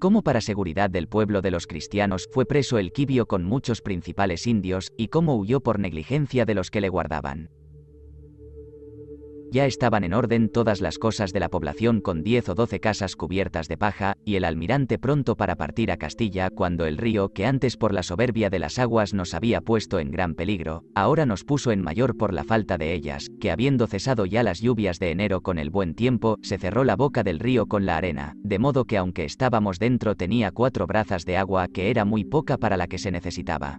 cómo para seguridad del pueblo de los cristianos fue preso el Quibio con muchos principales indios, y cómo huyó por negligencia de los que le guardaban ya estaban en orden todas las cosas de la población con 10 o 12 casas cubiertas de paja, y el almirante pronto para partir a Castilla cuando el río que antes por la soberbia de las aguas nos había puesto en gran peligro, ahora nos puso en mayor por la falta de ellas, que habiendo cesado ya las lluvias de enero con el buen tiempo, se cerró la boca del río con la arena, de modo que aunque estábamos dentro tenía cuatro brazas de agua que era muy poca para la que se necesitaba.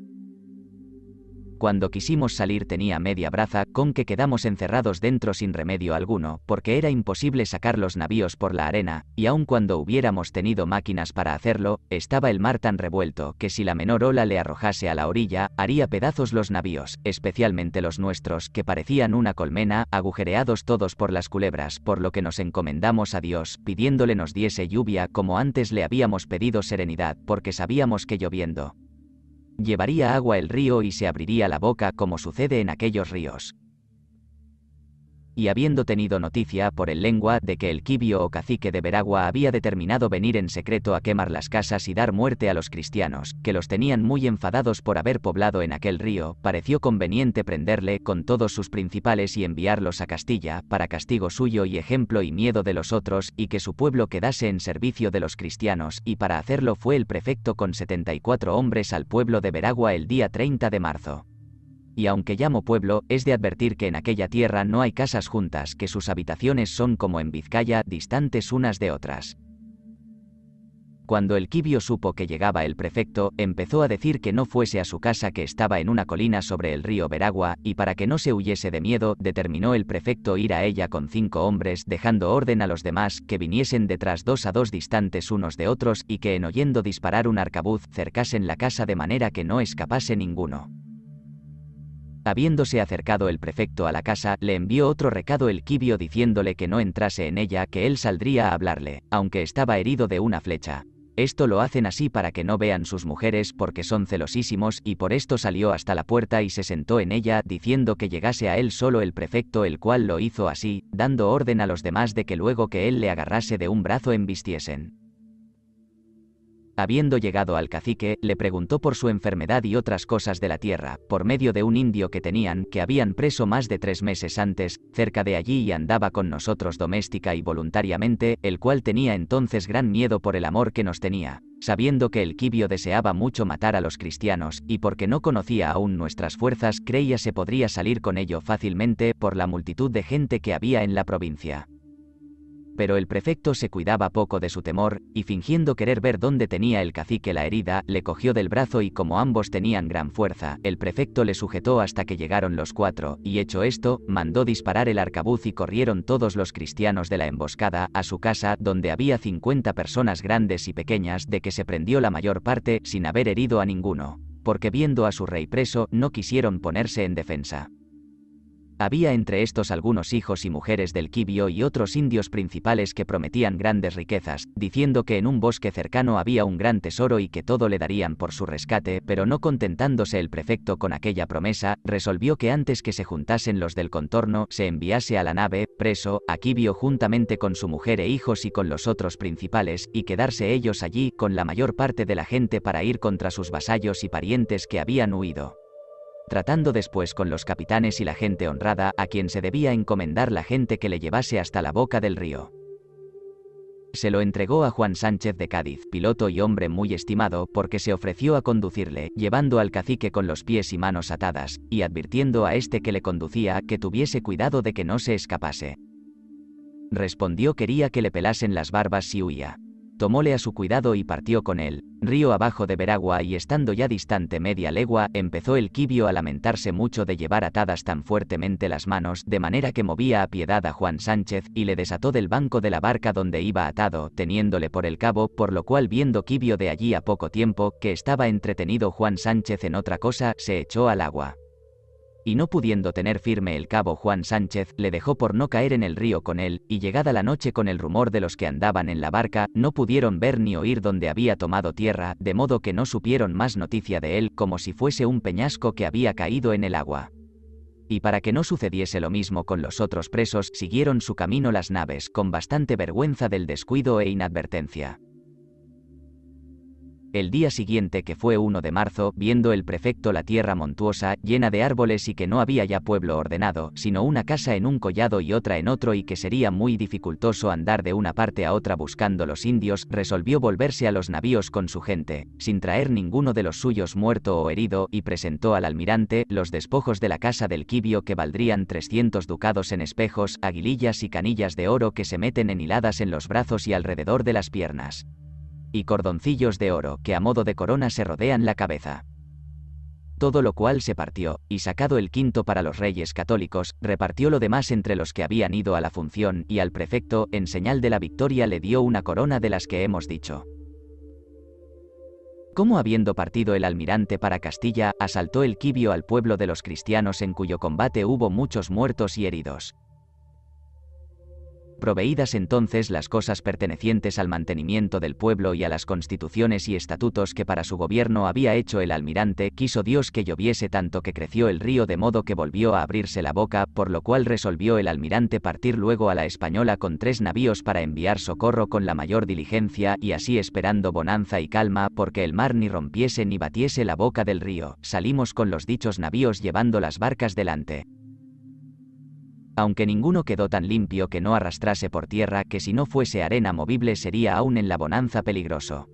Cuando quisimos salir tenía media braza, con que quedamos encerrados dentro sin remedio alguno, porque era imposible sacar los navíos por la arena, y aun cuando hubiéramos tenido máquinas para hacerlo, estaba el mar tan revuelto que si la menor ola le arrojase a la orilla, haría pedazos los navíos, especialmente los nuestros, que parecían una colmena, agujereados todos por las culebras, por lo que nos encomendamos a Dios, pidiéndole nos diese lluvia como antes le habíamos pedido serenidad, porque sabíamos que lloviendo, llevaría agua el río y se abriría la boca como sucede en aquellos ríos y habiendo tenido noticia por el lengua de que el quibio o cacique de Veragua había determinado venir en secreto a quemar las casas y dar muerte a los cristianos, que los tenían muy enfadados por haber poblado en aquel río, pareció conveniente prenderle con todos sus principales y enviarlos a Castilla, para castigo suyo y ejemplo y miedo de los otros, y que su pueblo quedase en servicio de los cristianos, y para hacerlo fue el prefecto con 74 hombres al pueblo de Veragua el día 30 de marzo. Y aunque llamo pueblo, es de advertir que en aquella tierra no hay casas juntas, que sus habitaciones son como en Vizcaya, distantes unas de otras. Cuando el quibio supo que llegaba el prefecto, empezó a decir que no fuese a su casa que estaba en una colina sobre el río Veragua, y para que no se huyese de miedo, determinó el prefecto ir a ella con cinco hombres, dejando orden a los demás que viniesen detrás dos a dos distantes unos de otros y que en oyendo disparar un arcabuz cercasen la casa de manera que no escapase ninguno. Habiéndose acercado el prefecto a la casa, le envió otro recado el quibio diciéndole que no entrase en ella, que él saldría a hablarle, aunque estaba herido de una flecha. Esto lo hacen así para que no vean sus mujeres porque son celosísimos y por esto salió hasta la puerta y se sentó en ella diciendo que llegase a él solo el prefecto el cual lo hizo así, dando orden a los demás de que luego que él le agarrase de un brazo embistiesen. Habiendo llegado al cacique, le preguntó por su enfermedad y otras cosas de la tierra, por medio de un indio que tenían, que habían preso más de tres meses antes, cerca de allí y andaba con nosotros doméstica y voluntariamente, el cual tenía entonces gran miedo por el amor que nos tenía, sabiendo que el quibio deseaba mucho matar a los cristianos, y porque no conocía aún nuestras fuerzas, creía se podría salir con ello fácilmente por la multitud de gente que había en la provincia. Pero el prefecto se cuidaba poco de su temor, y fingiendo querer ver dónde tenía el cacique la herida, le cogió del brazo y como ambos tenían gran fuerza, el prefecto le sujetó hasta que llegaron los cuatro, y hecho esto, mandó disparar el arcabuz y corrieron todos los cristianos de la emboscada a su casa, donde había 50 personas grandes y pequeñas, de que se prendió la mayor parte, sin haber herido a ninguno, porque viendo a su rey preso, no quisieron ponerse en defensa. Había entre estos algunos hijos y mujeres del Quibio y otros indios principales que prometían grandes riquezas, diciendo que en un bosque cercano había un gran tesoro y que todo le darían por su rescate, pero no contentándose el prefecto con aquella promesa, resolvió que antes que se juntasen los del contorno, se enviase a la nave, preso, a Quibio juntamente con su mujer e hijos y con los otros principales, y quedarse ellos allí, con la mayor parte de la gente para ir contra sus vasallos y parientes que habían huido tratando después con los capitanes y la gente honrada a quien se debía encomendar la gente que le llevase hasta la boca del río. Se lo entregó a Juan Sánchez de Cádiz, piloto y hombre muy estimado, porque se ofreció a conducirle, llevando al cacique con los pies y manos atadas, y advirtiendo a este que le conducía que tuviese cuidado de que no se escapase. Respondió quería que le pelasen las barbas si huía tomóle a su cuidado y partió con él, río abajo de Veragua y estando ya distante media legua, empezó el quibio a lamentarse mucho de llevar atadas tan fuertemente las manos, de manera que movía a piedad a Juan Sánchez y le desató del banco de la barca donde iba atado, teniéndole por el cabo, por lo cual viendo quibio de allí a poco tiempo, que estaba entretenido Juan Sánchez en otra cosa, se echó al agua y no pudiendo tener firme el cabo Juan Sánchez, le dejó por no caer en el río con él, y llegada la noche con el rumor de los que andaban en la barca, no pudieron ver ni oír donde había tomado tierra, de modo que no supieron más noticia de él como si fuese un peñasco que había caído en el agua. Y para que no sucediese lo mismo con los otros presos, siguieron su camino las naves, con bastante vergüenza del descuido e inadvertencia. El día siguiente que fue 1 de marzo, viendo el prefecto la tierra montuosa, llena de árboles y que no había ya pueblo ordenado, sino una casa en un collado y otra en otro y que sería muy dificultoso andar de una parte a otra buscando los indios, resolvió volverse a los navíos con su gente, sin traer ninguno de los suyos muerto o herido, y presentó al almirante los despojos de la casa del quibio que valdrían 300 ducados en espejos, aguilillas y canillas de oro que se meten en hiladas en los brazos y alrededor de las piernas y cordoncillos de oro que a modo de corona se rodean la cabeza. Todo lo cual se partió, y sacado el quinto para los reyes católicos, repartió lo demás entre los que habían ido a la función y al prefecto, en señal de la victoria le dio una corona de las que hemos dicho. Como habiendo partido el almirante para Castilla, asaltó el quibio al pueblo de los cristianos en cuyo combate hubo muchos muertos y heridos proveídas entonces las cosas pertenecientes al mantenimiento del pueblo y a las constituciones y estatutos que para su gobierno había hecho el almirante, quiso Dios que lloviese tanto que creció el río de modo que volvió a abrirse la boca, por lo cual resolvió el almirante partir luego a la Española con tres navíos para enviar socorro con la mayor diligencia y así esperando bonanza y calma, porque el mar ni rompiese ni batiese la boca del río, salimos con los dichos navíos llevando las barcas delante aunque ninguno quedó tan limpio que no arrastrase por tierra que si no fuese arena movible sería aún en la bonanza peligroso.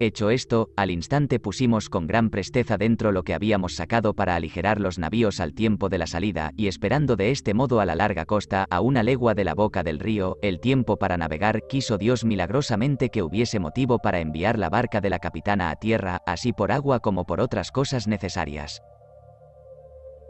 Hecho esto, al instante pusimos con gran presteza dentro lo que habíamos sacado para aligerar los navíos al tiempo de la salida y esperando de este modo a la larga costa a una legua de la boca del río, el tiempo para navegar quiso Dios milagrosamente que hubiese motivo para enviar la barca de la capitana a tierra, así por agua como por otras cosas necesarias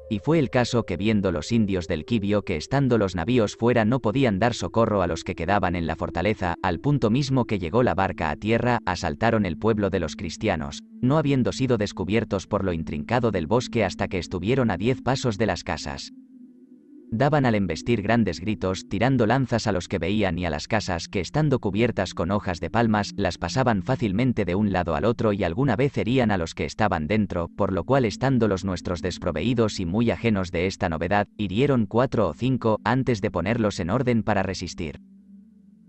y fue el caso que viendo los indios del Quibio que estando los navíos fuera no podían dar socorro a los que quedaban en la fortaleza, al punto mismo que llegó la barca a tierra, asaltaron el pueblo de los cristianos, no habiendo sido descubiertos por lo intrincado del bosque hasta que estuvieron a diez pasos de las casas daban al embestir grandes gritos, tirando lanzas a los que veían y a las casas que estando cubiertas con hojas de palmas, las pasaban fácilmente de un lado al otro y alguna vez herían a los que estaban dentro, por lo cual estando los nuestros desproveídos y muy ajenos de esta novedad, hirieron cuatro o cinco antes de ponerlos en orden para resistir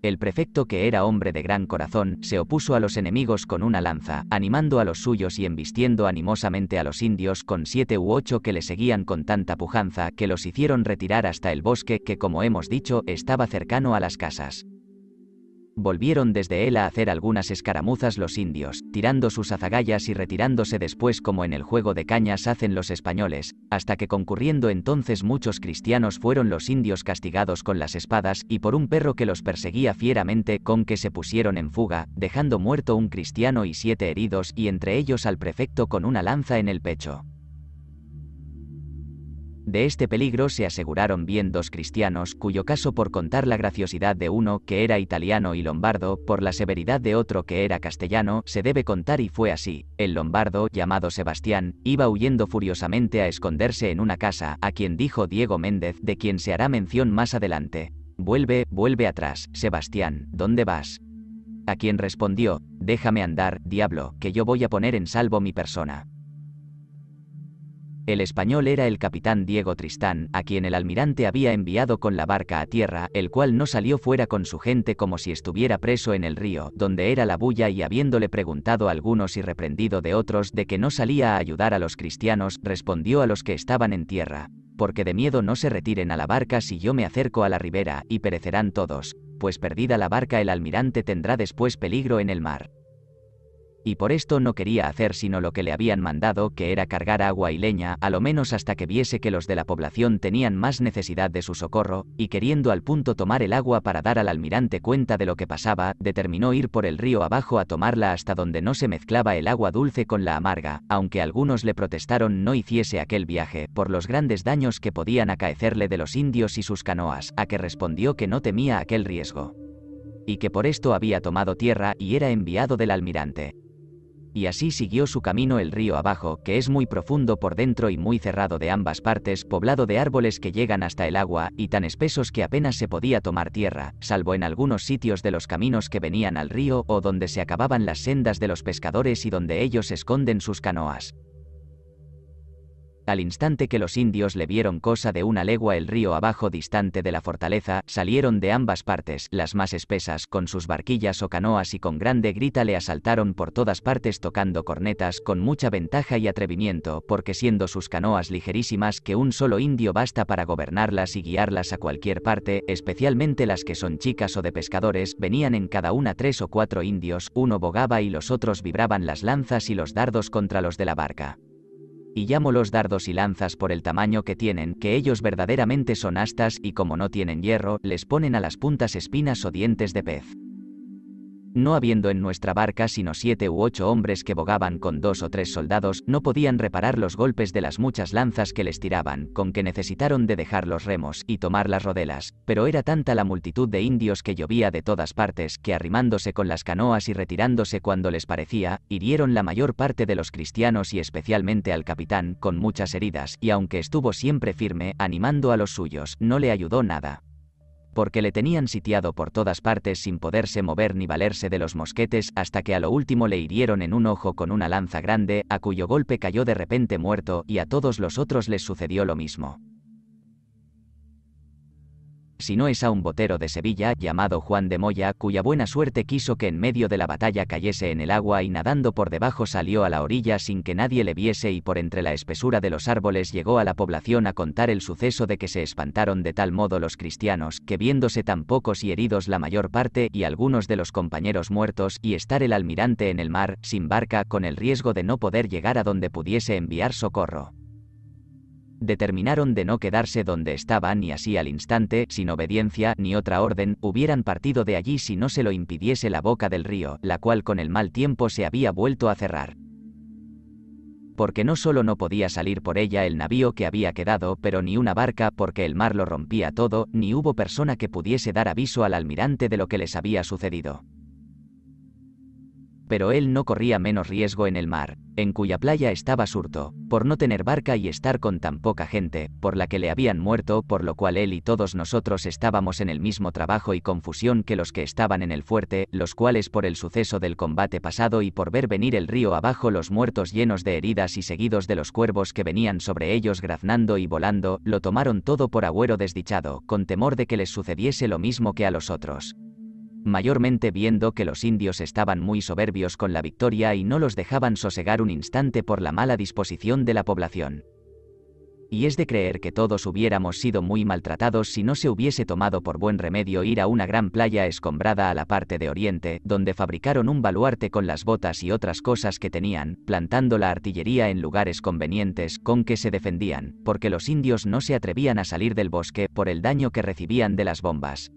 el prefecto que era hombre de gran corazón, se opuso a los enemigos con una lanza, animando a los suyos y embistiendo animosamente a los indios con siete u ocho que le seguían con tanta pujanza que los hicieron retirar hasta el bosque que como hemos dicho estaba cercano a las casas. Volvieron desde él a hacer algunas escaramuzas los indios, tirando sus azagallas y retirándose después como en el juego de cañas hacen los españoles, hasta que concurriendo entonces muchos cristianos fueron los indios castigados con las espadas y por un perro que los perseguía fieramente con que se pusieron en fuga, dejando muerto un cristiano y siete heridos y entre ellos al prefecto con una lanza en el pecho. De este peligro se aseguraron bien dos cristianos, cuyo caso por contar la graciosidad de uno, que era italiano y lombardo, por la severidad de otro que era castellano, se debe contar y fue así. El lombardo, llamado Sebastián, iba huyendo furiosamente a esconderse en una casa, a quien dijo Diego Méndez, de quien se hará mención más adelante. Vuelve, vuelve atrás, Sebastián, ¿dónde vas? A quien respondió, déjame andar, diablo, que yo voy a poner en salvo mi persona. El español era el capitán Diego Tristán, a quien el almirante había enviado con la barca a tierra, el cual no salió fuera con su gente como si estuviera preso en el río, donde era la bulla y habiéndole preguntado a algunos y reprendido de otros de que no salía a ayudar a los cristianos, respondió a los que estaban en tierra, porque de miedo no se retiren a la barca si yo me acerco a la ribera, y perecerán todos, pues perdida la barca el almirante tendrá después peligro en el mar y por esto no quería hacer sino lo que le habían mandado, que era cargar agua y leña, a lo menos hasta que viese que los de la población tenían más necesidad de su socorro, y queriendo al punto tomar el agua para dar al almirante cuenta de lo que pasaba, determinó ir por el río abajo a tomarla hasta donde no se mezclaba el agua dulce con la amarga, aunque algunos le protestaron no hiciese aquel viaje, por los grandes daños que podían acaecerle de los indios y sus canoas, a que respondió que no temía aquel riesgo y que por esto había tomado tierra y era enviado del almirante y así siguió su camino el río abajo, que es muy profundo por dentro y muy cerrado de ambas partes, poblado de árboles que llegan hasta el agua, y tan espesos que apenas se podía tomar tierra, salvo en algunos sitios de los caminos que venían al río o donde se acababan las sendas de los pescadores y donde ellos esconden sus canoas. Al instante que los indios le vieron cosa de una legua el río abajo distante de la fortaleza, salieron de ambas partes, las más espesas, con sus barquillas o canoas y con grande grita le asaltaron por todas partes tocando cornetas con mucha ventaja y atrevimiento, porque siendo sus canoas ligerísimas que un solo indio basta para gobernarlas y guiarlas a cualquier parte, especialmente las que son chicas o de pescadores, venían en cada una tres o cuatro indios, uno bogaba y los otros vibraban las lanzas y los dardos contra los de la barca y llamo los dardos y lanzas por el tamaño que tienen, que ellos verdaderamente son astas y como no tienen hierro, les ponen a las puntas espinas o dientes de pez no habiendo en nuestra barca sino siete u ocho hombres que bogaban con dos o tres soldados, no podían reparar los golpes de las muchas lanzas que les tiraban, con que necesitaron de dejar los remos y tomar las rodelas, pero era tanta la multitud de indios que llovía de todas partes, que arrimándose con las canoas y retirándose cuando les parecía, hirieron la mayor parte de los cristianos y especialmente al capitán, con muchas heridas, y aunque estuvo siempre firme, animando a los suyos, no le ayudó nada porque le tenían sitiado por todas partes sin poderse mover ni valerse de los mosquetes hasta que a lo último le hirieron en un ojo con una lanza grande, a cuyo golpe cayó de repente muerto y a todos los otros les sucedió lo mismo sino es a un botero de Sevilla llamado Juan de Moya, cuya buena suerte quiso que en medio de la batalla cayese en el agua y nadando por debajo salió a la orilla sin que nadie le viese y por entre la espesura de los árboles llegó a la población a contar el suceso de que se espantaron de tal modo los cristianos, que viéndose tan pocos y heridos la mayor parte y algunos de los compañeros muertos y estar el almirante en el mar, sin barca, con el riesgo de no poder llegar a donde pudiese enviar socorro determinaron de no quedarse donde estaban ni así al instante, sin obediencia ni otra orden, hubieran partido de allí si no se lo impidiese la boca del río, la cual con el mal tiempo se había vuelto a cerrar porque no solo no podía salir por ella el navío que había quedado, pero ni una barca porque el mar lo rompía todo, ni hubo persona que pudiese dar aviso al almirante de lo que les había sucedido pero él no corría menos riesgo en el mar, en cuya playa estaba surto, por no tener barca y estar con tan poca gente, por la que le habían muerto, por lo cual él y todos nosotros estábamos en el mismo trabajo y confusión que los que estaban en el fuerte, los cuales por el suceso del combate pasado y por ver venir el río abajo los muertos llenos de heridas y seguidos de los cuervos que venían sobre ellos graznando y volando, lo tomaron todo por agüero desdichado, con temor de que les sucediese lo mismo que a los otros mayormente viendo que los indios estaban muy soberbios con la victoria y no los dejaban sosegar un instante por la mala disposición de la población. Y es de creer que todos hubiéramos sido muy maltratados si no se hubiese tomado por buen remedio ir a una gran playa escombrada a la parte de Oriente, donde fabricaron un baluarte con las botas y otras cosas que tenían, plantando la artillería en lugares convenientes con que se defendían, porque los indios no se atrevían a salir del bosque por el daño que recibían de las bombas.